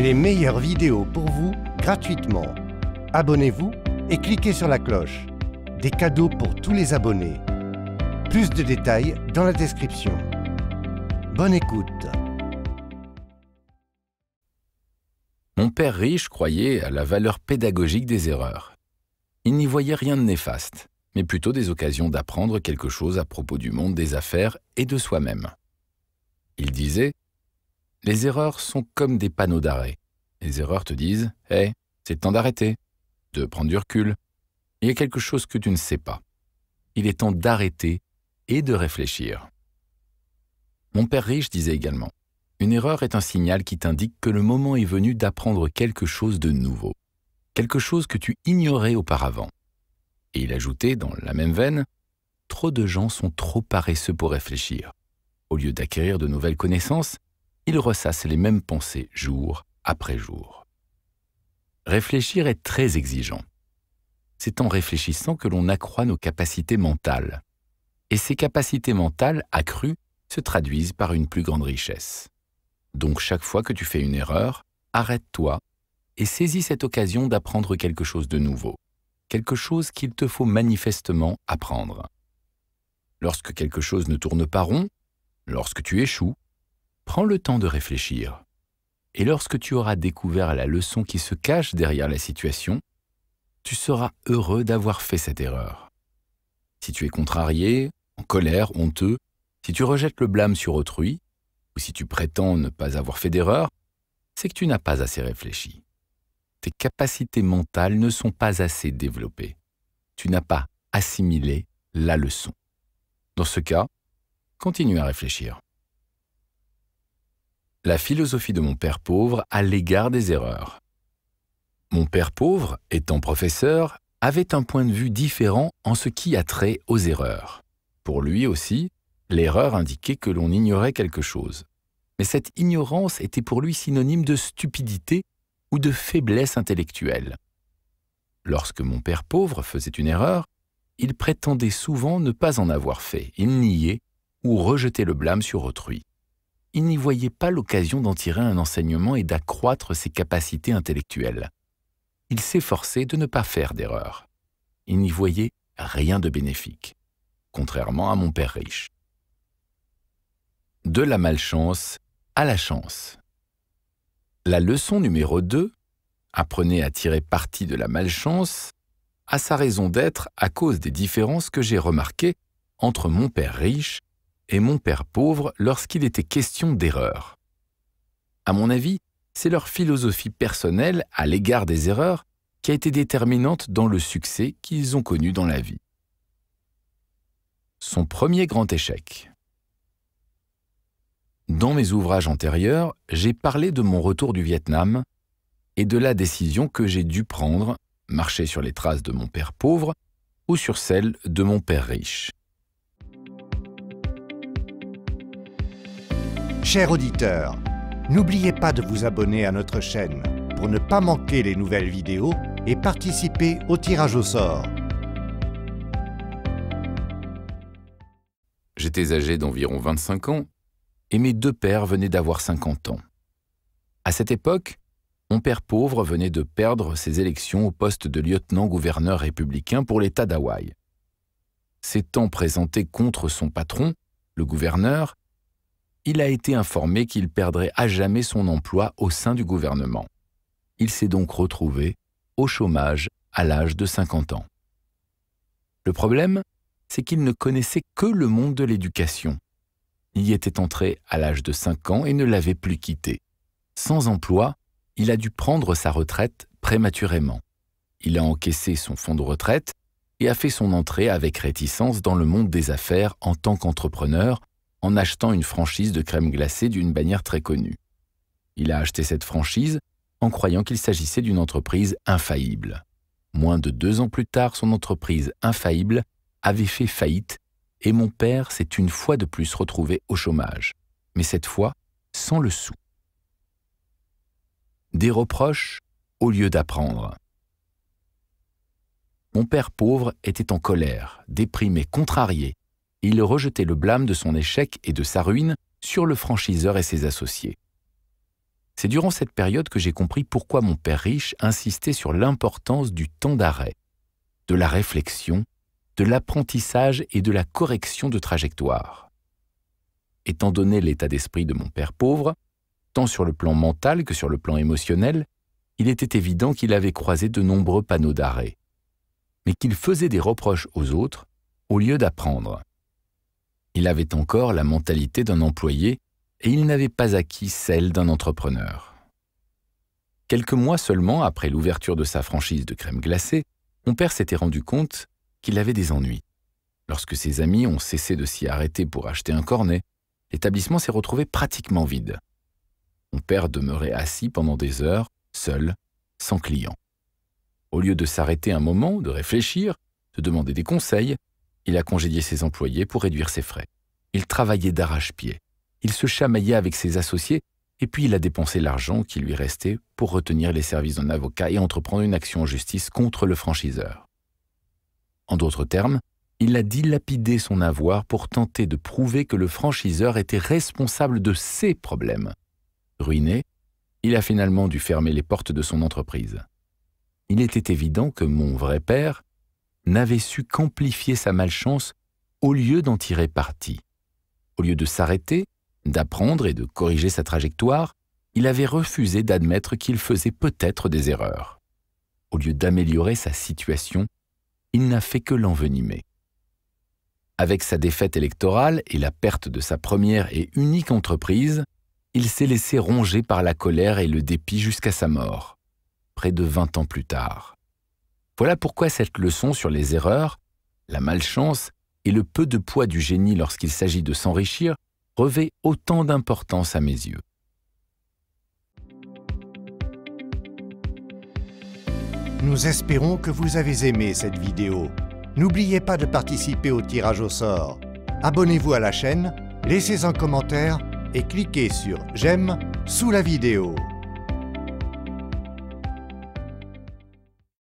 les meilleures vidéos pour vous gratuitement. Abonnez-vous et cliquez sur la cloche. Des cadeaux pour tous les abonnés. Plus de détails dans la description. Bonne écoute. Mon père riche croyait à la valeur pédagogique des erreurs. Il n'y voyait rien de néfaste, mais plutôt des occasions d'apprendre quelque chose à propos du monde des affaires et de soi-même. Il disait les erreurs sont comme des panneaux d'arrêt. Les erreurs te disent eh, c'est temps d'arrêter, de prendre du recul. Il y a quelque chose que tu ne sais pas. Il est temps d'arrêter et de réfléchir. Mon père riche disait également Une erreur est un signal qui t'indique que le moment est venu d'apprendre quelque chose de nouveau, quelque chose que tu ignorais auparavant. Et il ajoutait, dans la même veine, Trop de gens sont trop paresseux pour réfléchir. Au lieu d'acquérir de nouvelles connaissances, il ressasse les mêmes pensées jour après jour. Réfléchir est très exigeant. C'est en réfléchissant que l'on accroît nos capacités mentales. Et ces capacités mentales accrues se traduisent par une plus grande richesse. Donc chaque fois que tu fais une erreur, arrête-toi et saisis cette occasion d'apprendre quelque chose de nouveau, quelque chose qu'il te faut manifestement apprendre. Lorsque quelque chose ne tourne pas rond, lorsque tu échoues, Prends le temps de réfléchir. Et lorsque tu auras découvert la leçon qui se cache derrière la situation, tu seras heureux d'avoir fait cette erreur. Si tu es contrarié, en colère, honteux, si tu rejettes le blâme sur autrui, ou si tu prétends ne pas avoir fait d'erreur, c'est que tu n'as pas assez réfléchi. Tes capacités mentales ne sont pas assez développées. Tu n'as pas assimilé la leçon. Dans ce cas, continue à réfléchir la philosophie de mon père pauvre à l'égard des erreurs. Mon père pauvre, étant professeur, avait un point de vue différent en ce qui a trait aux erreurs. Pour lui aussi, l'erreur indiquait que l'on ignorait quelque chose. Mais cette ignorance était pour lui synonyme de stupidité ou de faiblesse intellectuelle. Lorsque mon père pauvre faisait une erreur, il prétendait souvent ne pas en avoir fait, il niait ou rejetait le blâme sur autrui il n'y voyait pas l'occasion d'en tirer un enseignement et d'accroître ses capacités intellectuelles. Il s'efforçait de ne pas faire d'erreur. Il n'y voyait rien de bénéfique, contrairement à mon père riche. De la malchance à la chance. La leçon numéro 2, apprenez à tirer parti de la malchance, a sa raison d'être à cause des différences que j'ai remarquées entre mon père riche et Mon Père Pauvre lorsqu'il était question d'erreur. À mon avis, c'est leur philosophie personnelle à l'égard des erreurs qui a été déterminante dans le succès qu'ils ont connu dans la vie. Son premier grand échec. Dans mes ouvrages antérieurs, j'ai parlé de mon retour du Vietnam et de la décision que j'ai dû prendre, marcher sur les traces de mon père pauvre ou sur celle de mon père riche. Chers auditeurs, n'oubliez pas de vous abonner à notre chaîne pour ne pas manquer les nouvelles vidéos et participer au tirage au sort. J'étais âgé d'environ 25 ans et mes deux pères venaient d'avoir 50 ans. À cette époque, mon père pauvre venait de perdre ses élections au poste de lieutenant-gouverneur républicain pour l'État d'Hawaï. S'étant présenté contre son patron, le gouverneur, il a été informé qu'il perdrait à jamais son emploi au sein du gouvernement. Il s'est donc retrouvé au chômage à l'âge de 50 ans. Le problème, c'est qu'il ne connaissait que le monde de l'éducation. Il y était entré à l'âge de 5 ans et ne l'avait plus quitté. Sans emploi, il a dû prendre sa retraite prématurément. Il a encaissé son fonds de retraite et a fait son entrée avec réticence dans le monde des affaires en tant qu'entrepreneur en achetant une franchise de crème glacée d'une bannière très connue. Il a acheté cette franchise en croyant qu'il s'agissait d'une entreprise infaillible. Moins de deux ans plus tard, son entreprise infaillible avait fait faillite et mon père s'est une fois de plus retrouvé au chômage, mais cette fois sans le sou. Des reproches au lieu d'apprendre. Mon père pauvre était en colère, déprimé, contrarié, il rejetait le blâme de son échec et de sa ruine sur le franchiseur et ses associés. C'est durant cette période que j'ai compris pourquoi mon père riche insistait sur l'importance du temps d'arrêt, de la réflexion, de l'apprentissage et de la correction de trajectoire. Étant donné l'état d'esprit de mon père pauvre, tant sur le plan mental que sur le plan émotionnel, il était évident qu'il avait croisé de nombreux panneaux d'arrêt, mais qu'il faisait des reproches aux autres au lieu d'apprendre. Il avait encore la mentalité d'un employé et il n'avait pas acquis celle d'un entrepreneur. Quelques mois seulement après l'ouverture de sa franchise de crème glacée, mon père s'était rendu compte qu'il avait des ennuis. Lorsque ses amis ont cessé de s'y arrêter pour acheter un cornet, l'établissement s'est retrouvé pratiquement vide. Mon père demeurait assis pendant des heures, seul, sans client. Au lieu de s'arrêter un moment, de réfléchir, de demander des conseils, il a congédié ses employés pour réduire ses frais. Il travaillait d'arrache-pied. Il se chamaillait avec ses associés et puis il a dépensé l'argent qui lui restait pour retenir les services d'un avocat et entreprendre une action en justice contre le franchiseur. En d'autres termes, il a dilapidé son avoir pour tenter de prouver que le franchiseur était responsable de ses problèmes. Ruiné, il a finalement dû fermer les portes de son entreprise. Il était évident que mon vrai père n'avait su qu'amplifier sa malchance au lieu d'en tirer parti. Au lieu de s'arrêter, d'apprendre et de corriger sa trajectoire, il avait refusé d'admettre qu'il faisait peut-être des erreurs. Au lieu d'améliorer sa situation, il n'a fait que l'envenimer. Avec sa défaite électorale et la perte de sa première et unique entreprise, il s'est laissé ronger par la colère et le dépit jusqu'à sa mort, près de 20 ans plus tard. Voilà pourquoi cette leçon sur les erreurs, la malchance et le peu de poids du génie lorsqu'il s'agit de s'enrichir revêt autant d'importance à mes yeux. Nous espérons que vous avez aimé cette vidéo. N'oubliez pas de participer au tirage au sort. Abonnez-vous à la chaîne, laissez un commentaire et cliquez sur « J'aime » sous la vidéo.